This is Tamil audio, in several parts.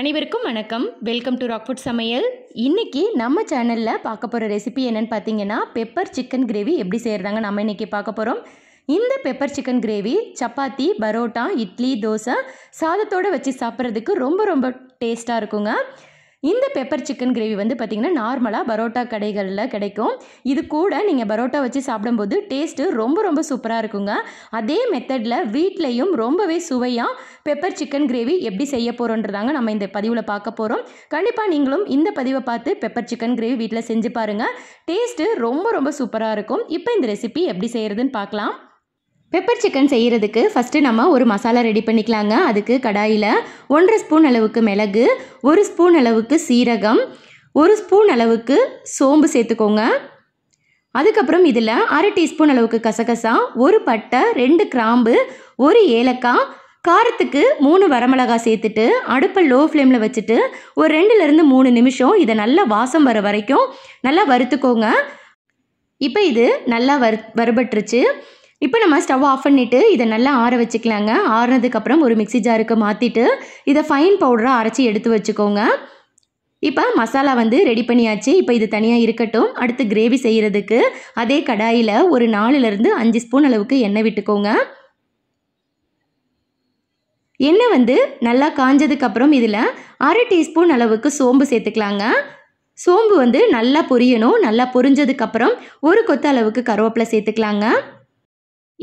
அனைவருக்கும் வணக்கம் வெல்கம் டு ராக்ஃபுட் சமையல் இன்றைக்கி நம்ம சேனலில் பார்க்க போகிற ரெசிபி என்னென்னு பார்த்தீங்கன்னா பெப்பர் சிக்கன் கிரேவி எப்படி செய்கிறதாங்க நம்ம இன்றைக்கி பார்க்க போகிறோம் இந்த pepper chicken gravy chapati parotta idli dosa சாதத்தோடு வச்சு சாப்பிட்றதுக்கு ரொம்ப ரொம்ப டேஸ்ட்டாக இருக்குங்க இந்த பெப்பர் சிக்கன் கிரேவி வந்து பார்த்திங்கன்னா நார்மலாக பரோட்டா கடைகளில் கிடைக்கும் இது கூட நீங்கள் பரோட்டா வச்சு சாப்பிடும்போது டேஸ்ட்டு ரொம்ப ரொம்ப சூப்பராக இருக்குங்க அதே மெத்தடில் வீட்லேயும் ரொம்பவே சுவையாக பெப்பர் சிக்கன் கிரேவி எப்படி செய்ய போகிறோன்றதாங்க நம்ம இந்த பதிவில் பார்க்க போகிறோம் கண்டிப்பாக நீங்களும் இந்த பதிவை பார்த்து பெப்பர் சிக்கன் கிரேவி வீட்டில் செஞ்சு பாருங்கள் டேஸ்ட்டு ரொம்ப ரொம்ப சூப்பராக இருக்கும் இப்போ இந்த ரெசிபி எப்படி செய்கிறதுன்னு பார்க்கலாம் பெப்பர் சிக்கன் செய்கிறதுக்கு ஃபஸ்ட்டு நம்ம ஒரு மசாலா ரெடி பண்ணிக்கலாங்க அதுக்கு கடாயில் ஒன்றரை ஸ்பூன் அளவுக்கு மிளகு ஒரு ஸ்பூன் அளவுக்கு சீரகம் ஒரு ஸ்பூன் அளவுக்கு சோம்பு சேர்த்துக்கோங்க அதுக்கப்புறம் இதில் அரை டீஸ்பூன் அளவுக்கு கசகசா ஒரு பட்டை ரெண்டு கிராம்பு ஒரு ஏலக்காய் காரத்துக்கு மூணு வரமிளகாய் சேர்த்துட்டு அடுப்பை லோ ஃப்ளேமில் வச்சுட்டு ஒரு ரெண்டுலேருந்து மூணு நிமிஷம் இதை நல்லா வாசம் வர வரைக்கும் நல்லா வறுத்துக்கோங்க இப்போ இது நல்லா வறு வறுபட்டுருச்சு இப்போ நம்ம ஸ்டவ் ஆஃப் பண்ணிவிட்டு இதை நல்லா ஆற வச்சுக்கலாங்க ஆறுனதுக்கப்புறம் ஒரு மிக்சி ஜாருக்கு மாற்றிட்டு இதை ஃபைன் பவுடராக அரைச்சி எடுத்து வச்சுக்கோங்க இப்போ மசாலா வந்து ரெடி பண்ணியாச்சு இப்போ இது தனியாக இருக்கட்டும் அடுத்து கிரேவி செய்கிறதுக்கு அதே கடாயில் ஒரு நாலுலேருந்து அஞ்சு ஸ்பூன் அளவுக்கு எண்ணெய் விட்டுக்கோங்க எண்ணெய் வந்து நல்லா காஞ்சதுக்கப்புறம் இதில் அரை டீஸ்பூன் அளவுக்கு சோம்பு சேர்த்துக்கலாங்க சோம்பு வந்து நல்லா பொரியணும் நல்லா பொரிஞ்சதுக்கப்புறம் ஒரு கொத்த அளவுக்கு கருவேப்பிலை சேர்த்துக்கலாங்க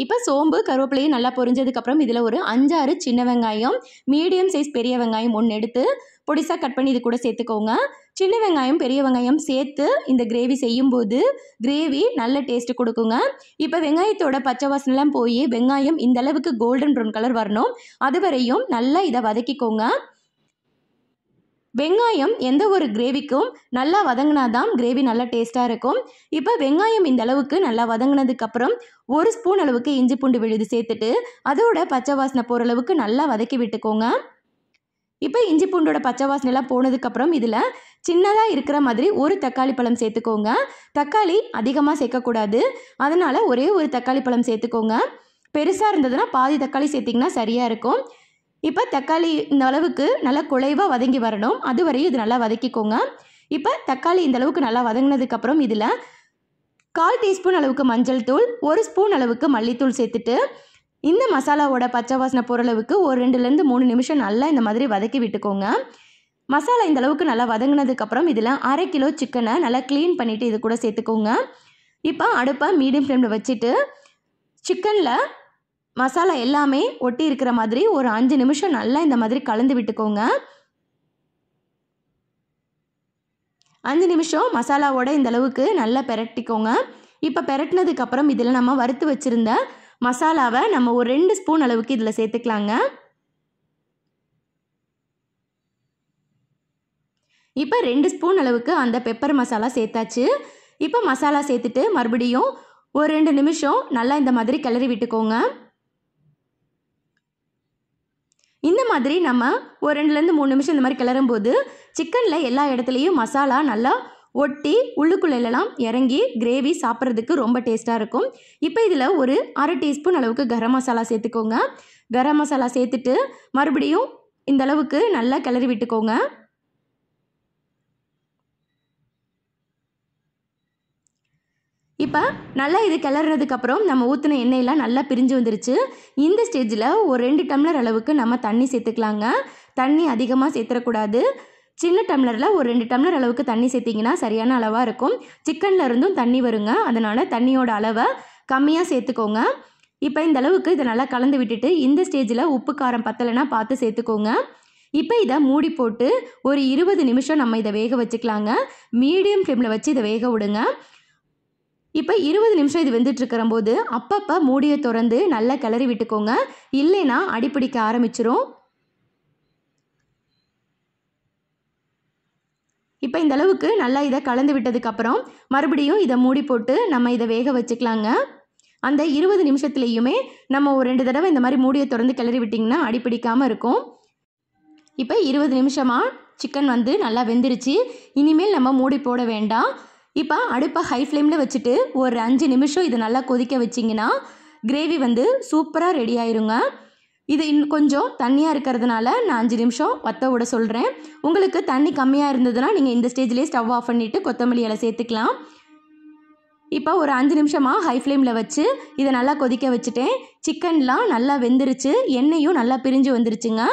இப்போ சோம்பு கருவேப்பிலையும் நல்லா பொரிஞ்சதுக்கப்புறம் இதில் ஒரு அஞ்சாறு சின்ன வெங்காயம் மீடியம் சைஸ் பெரிய வெங்காயம் ஒன்று எடுத்து பொடிசாக கட் பண்ணி இது கூட சேர்த்துக்கோங்க சின்ன வெங்காயம் பெரிய வெங்காயம் சேர்த்து இந்த கிரேவி செய்யும்போது கிரேவி நல்ல டேஸ்ட்டு கொடுக்குங்க இப்போ வெங்காயத்தோட பச்சை வாசனைலாம் போய் வெங்காயம் இந்தளவுக்கு கோல்டன் ப்ரௌன் கலர் வரணும் அதுவரையும் நல்லா இதை வதக்கிக்கோங்க வெங்காயம் எந்த ஒரு கிரேவிக்கும் நல்லா வதங்கினா தான் கிரேவி நல்லா டேஸ்ட்டாக இருக்கும் இப்போ வெங்காயம் இந்த அளவுக்கு நல்லா வதங்கினதுக்கப்புறம் ஒரு ஸ்பூன் அளவுக்கு இஞ்சி பூண்டு விழுது சேர்த்துட்டு அதோட பச்சை வாசனை போகிற அளவுக்கு நல்லா வதக்கி விட்டுக்கோங்க இப்போ இஞ்சி பூண்டோட பச்சை வாசனைலாம் போனதுக்கப்புறம் இதில் சின்னதாக இருக்கிற மாதிரி ஒரு தக்காளி பழம் சேர்த்துக்கோங்க தக்காளி அதிகமாக சேர்க்கக்கூடாது அதனால் ஒரே ஒரு தக்காளி பழம் சேர்த்துக்கோங்க பெருசாக இருந்ததுன்னா பாதி தக்காளி சேர்த்திங்கன்னா சரியாக இருக்கும் இப்போ தக்காளி இந்த அளவுக்கு நல்லா குலைவாக வதங்கி வரணும் அதுவரையும் இது நல்லா வதக்கிக்கோங்க இப்போ தக்காளி இந்த அளவுக்கு நல்லா வதங்கினதுக்கப்புறம் இதில் கால் டீஸ்பூன் அளவுக்கு மஞ்சள் தூள் ஒரு ஸ்பூன் அளவுக்கு மல்லித்தூள் சேர்த்துட்டு இந்த மசாலாவோட பச்சை வாசனை பொருளவுக்கு ஒரு ரெண்டுலேருந்து மூணு நிமிஷம் நல்லா இந்த மாதிரி வதக்கி விட்டுக்கோங்க மசாலா இந்த அளவுக்கு நல்லா வதங்கினதுக்கப்புறம் இதில் அரை கிலோ சிக்கனை நல்லா க்ளீன் பண்ணிவிட்டு இது கூட சேர்த்துக்கோங்க இப்போ அடுப்பை மீடியம் ஃப்ளேமில் வச்சுட்டு சிக்கனில் மசாலா எல்லாமே ஒட்டி இருக்கிற மாதிரி ஒரு அஞ்சு நிமிஷம் நல்லா இந்த மாதிரி கலந்து விட்டுக்கோங்க அஞ்சு நிமிஷம் மசாலாவோட இந்த அளவுக்கு நல்லா பெரட்டிக்கோங்க இப்போ பெரட்டினதுக்கப்புறம் இதில் நம்ம வறுத்து வச்சுருந்த மசாலாவை நம்ம ஒரு ரெண்டு ஸ்பூன் அளவுக்கு இதில் சேர்த்துக்கலாங்க இப்போ ரெண்டு ஸ்பூன் அளவுக்கு அந்த பெப்பர் மசாலா சேர்த்தாச்சு இப்போ மசாலா சேர்த்துட்டு மறுபடியும் ஒரு ரெண்டு நிமிஷம் நல்லா இந்த மாதிரி கிளறி விட்டுக்கோங்க மாதிரி நம்ம ஒரு ரெண்டுலேருந்து மூணு நிமிஷம் இந்த மாதிரி கிளறும் போது சிக்கனில் எல்லா இடத்துலையும் மசாலா நல்லா ஒட்டி உள்ளுக்குள்ளெல்லாம் இறங்கி கிரேவி சாப்பிட்றதுக்கு ரொம்ப டேஸ்ட்டாக இருக்கும் இப்போ இதில் ஒரு அரை டீஸ்பூன் அளவுக்கு கரம் மசாலா சேர்த்துக்கோங்க கரம் மசாலா சேர்த்துட்டு மறுபடியும் இந்த அளவுக்கு நல்லா கிளறி விட்டுக்கோங்க இப்போ நல்லா இது அப்புறம் நம்ம ஊற்றின எண்ணெயெல்லாம் நல்லா பிரிஞ்சு வந்துருச்சு இந்த ஸ்டேஜில் ஒரு ரெண்டு டம்ளர் அளவுக்கு நம்ம தண்ணி சேர்த்துக்கலாங்க தண்ணி அதிகமாக சேர்த்துடக்கூடாது சின்ன டம்ளரில் ஒரு ரெண்டு டம்ளர் அளவுக்கு தண்ணி சேர்த்திங்கன்னா சரியான அளவாக இருக்கும் சிக்கனில் இருந்தும் தண்ணி வருங்க அதனால் தண்ணியோட அளவை கம்மியாக சேர்த்துக்கோங்க இப்போ இந்த அளவுக்கு இதை நல்லா கலந்து விட்டுட்டு இந்த ஸ்டேஜில் உப்பு காரம் பத்தலைன்னா பார்த்து சேர்த்துக்கோங்க இப்போ இதை மூடி போட்டு ஒரு இருபது நிமிஷம் நம்ம இதை வேக வச்சுக்கலாங்க மீடியம் ஃப்ளேமில் வச்சு இதை வேக விடுங்க இப்போ இருபது நிமிஷம் இது வெந்துட்டுருக்கிற போது அப்பப்போ மூடியை திறந்து நல்லா கிளறி விட்டுக்கோங்க இல்லைன்னா அடிப்பிடிக்க ஆரம்பிச்சிரும் இப்போ இந்த அளவுக்கு நல்லா இதை கலந்து விட்டதுக்கப்புறம் மறுபடியும் இதை மூடி போட்டு நம்ம இதை வேக வச்சுக்கலாங்க அந்த இருபது நிமிஷத்துலேயுமே நம்ம ஒரு ரெண்டு தடவை இந்த மாதிரி மூடியை திறந்து கிளறி விட்டிங்கன்னா அடிப்பிடிக்காமல் இருக்கும் இப்போ இருபது நிமிஷமாக சிக்கன் வந்து நல்லா வெந்துருச்சு இனிமேல் நம்ம மூடி போட வேண்டாம் இப்போ அடுப்பை ஹை ஃப்ளேமில் வச்சுட்டு ஒரு அஞ்சு நிமிஷம் இது நல்லா கொதிக்க வச்சிங்கன்னா கிரேவி வந்து சூப்பராக ரெடி ஆயிருங்க இது இன் கொஞ்சம் தண்ணியாக இருக்கிறதுனால நான் அஞ்சு நிமிஷம் வத்த விட சொல்கிறேன் உங்களுக்கு தண்ணி கம்மியாக இருந்ததுன்னா நீங்கள் இந்த ஸ்டேஜ்லேயே ஸ்டவ் ஆஃப் பண்ணிவிட்டு கொத்தமல்லி இலை சேர்த்துக்கலாம் இப்போ ஒரு அஞ்சு நிமிஷமாக ஹை ஃப்ளேமில் வச்சு இதை நல்லா கொதிக்க வச்சுட்டேன் சிக்கன்லாம் நல்லா வெந்துருச்சு எண்ணெயும் நல்லா பிரிஞ்சு வந்துருச்சுங்க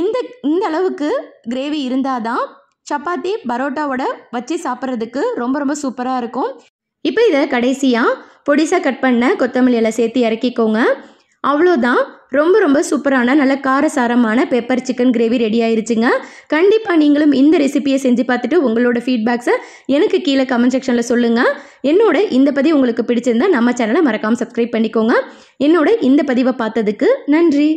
இந்த இந்த அளவுக்கு கிரேவி இருந்தால் தான் சப்பாத்தி பரோட்டாவோட வச்சு சாப்பிட்றதுக்கு ரொம்ப ரொம்ப சூப்பராக இருக்கும் இப்போ இதை கடைசியாக பொடிசாக கட் பண்ண கொத்தமல்லி எல்லாம் சேர்த்து இறக்கிக்கோங்க அவ்வளோதான் ரொம்ப ரொம்ப சூப்பரான நல்ல காரசாரமான பெப்பர் சிக்கன் கிரேவி ரெடி ஆயிருச்சுங்க கண்டிப்பாக நீங்களும் இந்த ரெசிபியை செஞ்சு பார்த்துட்டு உங்களோட ஃபீட்பேக்ஸை எனக்கு கீழே கமெண்ட் செக்ஷனில் சொல்லுங்கள் என்னோட இந்த பதிவு உங்களுக்கு பிடிச்சிருந்தா நம்ம சேனலை மறக்காமல் சப்ஸ்கிரைப் பண்ணிக்கோங்க என்னோட இந்த பதிவை பார்த்ததுக்கு நன்றி